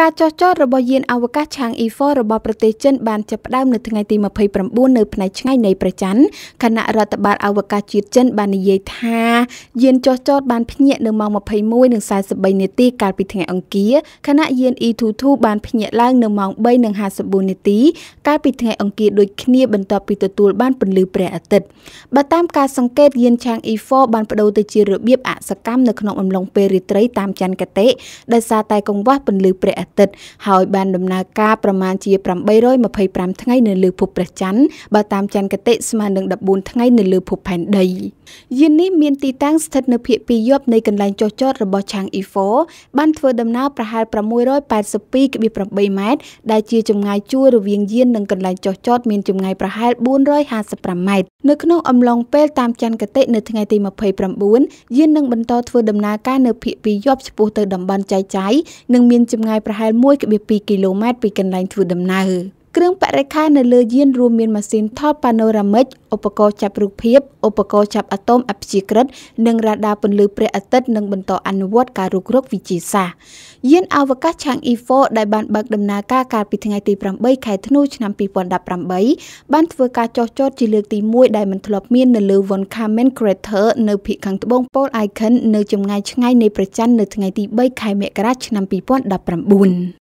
ការចោះចតរបស់យានអវកាសឆាង E4 របស់ប្រទេសចិនបានចាប់ផ្ដើមនៅថ្ងៃទី29នៅផ្នែកឆ្ងាយនៃប្រច័នខណៈរដ្ឋបាលអវកាសជាតិចិនបាននិយាយថាយានចោះចតបានភ្ញាក់នៅម៉ោង21:43នាទីកាលពីថ្ងៃអង្គារខណៈយាន E22 បានភ្ញាក់ឡើងនៅម៉ោង3:54នាទីកាលពីថ្ងៃអង្គារដូចគ្នាបន្ទាប់ពីទទួលបានពន្លឺព្រះអាទិត្យបើតាមការសង្កេតយានឆាង E4 បានបដូរទៅជារបៀបអសកម្មនៅក្នុងអំឡុងពេលរាត្រីតាមច័ន្ទគតិដោយសារតែកង្វះពន្លឺព្រះអាទិត្យហើយបានដំណើរការប្រមាណជា825ថ្ងៃនៅលើភពព្រះច័ន្ទបើតាមចន្ទគតិស្មើនឹង14ថ្ងៃនៅលើភពផែនដីយាននេះមានទីតាំងស្ថិតនៅភាគពាយប់នៃកន្លែងចុះចតរបស់ឆាង E4 បានធ្វើដំណើរប្រហែល682.8ម៉ែត្រដែលជាចម្ងាយជួររវាងយាននិងកន្លែងចុះចតមានចម្ងាយប្រហែល455ម៉ែត្រនៅក្នុងអំឡុងពេលតាមចន្ទគតិនៅថ្ងៃទី29យាននឹងបន្តធ្វើដំណើរការនៅភាគពាយប់ឆ្ពោះទៅតំបន់ចៃចៃនិងមានចម្ងាយប្រហែល1.2គីឡូម៉ែត្រពីកន្លែងធ្វើដំណើរ។គ្រឿងបរិក្ខារនៅលើយានរួមមានម៉ាស៊ីនថតប៉ាណូរ៉ាមិចឧបករណ៍ចាប់រូបភាពឧបករណ៍ចាប់អាតូមអព្យាក្រឹតនិងរ៉ាដាពន្លឺព្រះអាទិត្យនិងបន្តអនុវត្តការរុករកវិទ្យាសាស្ត្រយានអវកាស Chang E4 ដែលបានបើកដំណើរការកាលពីថ្ងៃទី8ខែធ្នូឆ្នាំ2018បានធ្វើការចុះចតជាលើកទី1ដែលមិនធ្លាប់មាននៅលើ Von Kamen Crater នៅភាគខាងត្បូង Pole Icon នៅចម្ងាយឆ្ងាយនៃព្រះច័ន្ទនៅថ្ងៃទី3ខែមករាឆ្នាំ2019